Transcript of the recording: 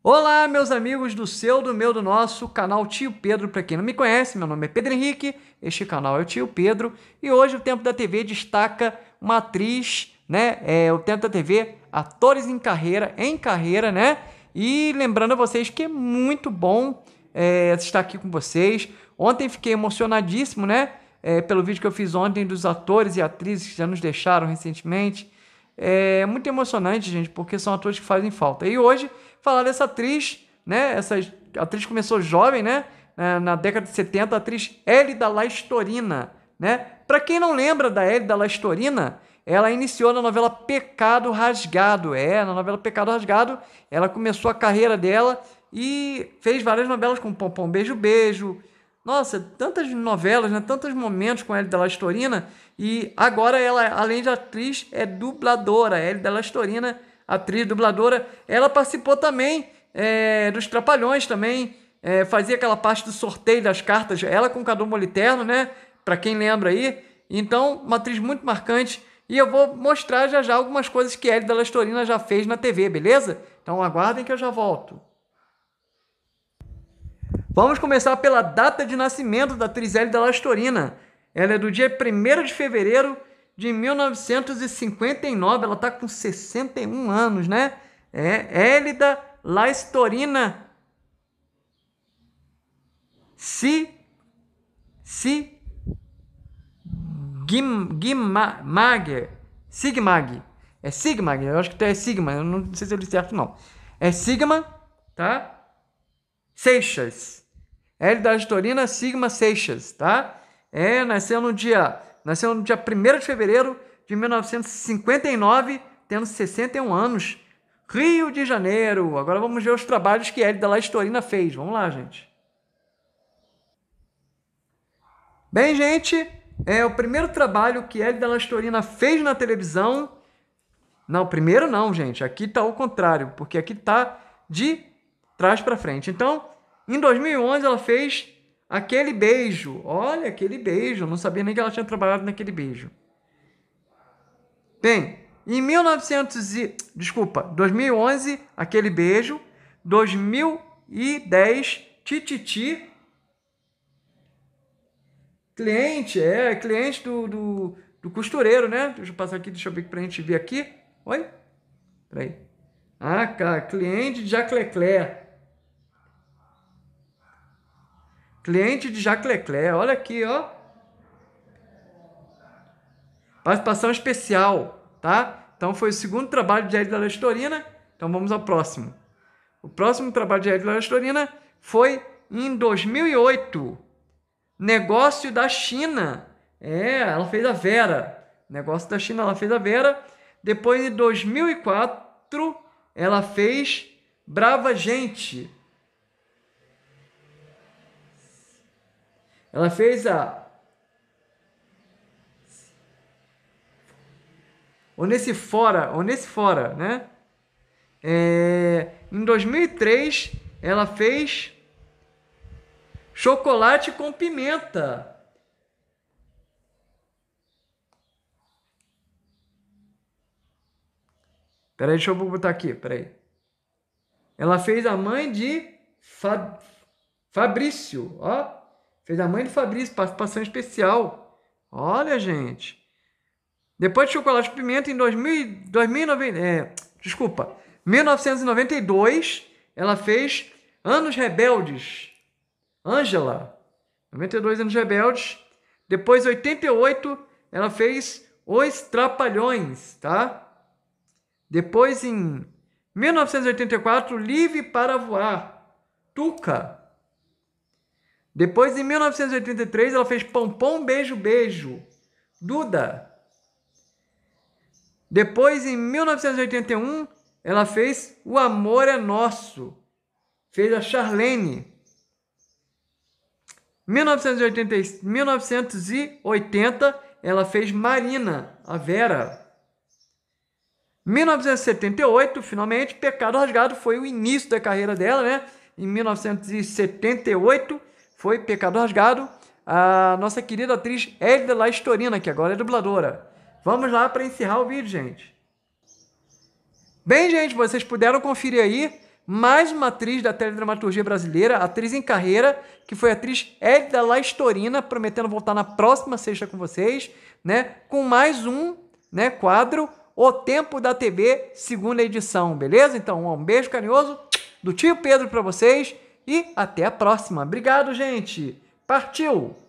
Olá, meus amigos do seu, do meu, do nosso canal Tio Pedro. Para quem não me conhece, meu nome é Pedro Henrique, este canal é o Tio Pedro e hoje o Tempo da TV destaca uma atriz, né? É, o Tempo da TV, atores em carreira, em carreira, né? E lembrando a vocês que é muito bom é, estar aqui com vocês. Ontem fiquei emocionadíssimo, né? É, pelo vídeo que eu fiz ontem dos atores e atrizes que já nos deixaram recentemente. É muito emocionante, gente, porque são atores que fazem falta. E hoje, falar dessa atriz, né? Essa atriz começou jovem, né? Na década de 70, a atriz Hélida Laistorina, né? Para quem não lembra da Hélida Laistorina, ela iniciou na novela Pecado Rasgado. É, na novela Pecado Rasgado, ela começou a carreira dela e fez várias novelas como Pompom Beijo Beijo, nossa, tantas novelas, né? tantos momentos com Hélida Lastorina. E agora ela, além de atriz, é dubladora. Hélida Lastorina, atriz, dubladora. Ela participou também é, dos Trapalhões também. É, fazia aquela parte do sorteio das cartas. Ela com o Cadu Moliterno, né? Para quem lembra aí. Então, uma atriz muito marcante. E eu vou mostrar já já algumas coisas que Hélida Lastorina já fez na TV, beleza? Então aguardem que eu já volto. Vamos começar pela data de nascimento da Trizelle da Lastorina. Ela é do dia 1 de fevereiro de 1959. Ela está com 61 anos, né? É Hélida Lastorina Si Si Gim, Gimag Sigmag é Sigmag, eu acho que é Sigma, eu não sei se eu li certo não. É Sigma, tá? Seixas. L da Astorina Sigma Seixas, tá? É, nasceu no dia, nasceu no dia 1 de fevereiro de 1959, tendo 61 anos. Rio de Janeiro. Agora vamos ver os trabalhos que Hélida Lastorina fez. Vamos lá, gente. Bem, gente, é o primeiro trabalho que Hélida Lastorina fez na televisão. Não, primeiro não, gente. Aqui está o contrário, porque aqui está de trás para frente. Então, em 2011 ela fez Aquele Beijo. Olha, Aquele Beijo. não sabia nem que ela tinha trabalhado naquele beijo. Bem, em 1900 e, desculpa, 2011 Aquele Beijo, 2010 Tititi. Cliente, é, cliente do, do, do costureiro, né? Deixa eu passar aqui, deixa eu ver pra gente ver aqui. Oi? Peraí. Ah, cara, cliente de Jacques Leclerc. Cliente de Jacques Leclerc, olha aqui, ó. Participação especial, tá? Então foi o segundo trabalho de Ed Lestorina. Então vamos ao próximo. O próximo trabalho de Ed Lestorina foi em 2008. Negócio da China. É, ela fez a Vera. Negócio da China, ela fez a Vera. Depois, em 2004, ela fez Brava Gente. Ela fez a ou nesse fora, ou nesse fora, né? É, em 2003 ela fez chocolate com pimenta. Peraí, deixa eu botar aqui, peraí. Ela fez a mãe de Fab... Fabrício, ó. Fez a mãe do Fabrício, participação especial. Olha, gente. Depois de Chocolate e Pimenta, em 2009, é, desculpa, 1992, ela fez Anos Rebeldes. Ângela, 92 Anos Rebeldes. Depois, 88, ela fez Os Trapalhões, tá? Depois, em 1984, Livre para Voar. Tuca, depois, em 1983, ela fez Pompom Beijo Beijo, Duda. Depois, em 1981, ela fez O Amor é Nosso, fez a Charlene. 1980, 1980 ela fez Marina, a Vera. 1978, finalmente, Pecado Rasgado foi o início da carreira dela, né? Em 1978, foi Pecado Rasgado, a nossa querida atriz Hélida Lastorina, que agora é dubladora. Vamos lá para encerrar o vídeo, gente. Bem, gente, vocês puderam conferir aí mais uma atriz da teledramaturgia brasileira, atriz em carreira, que foi a atriz Hélida Lastorina, prometendo voltar na próxima sexta com vocês, né? Com mais um né, quadro, O Tempo da TV, segunda edição, beleza? Então, um beijo carinhoso do tio Pedro para vocês. E até a próxima. Obrigado, gente. Partiu!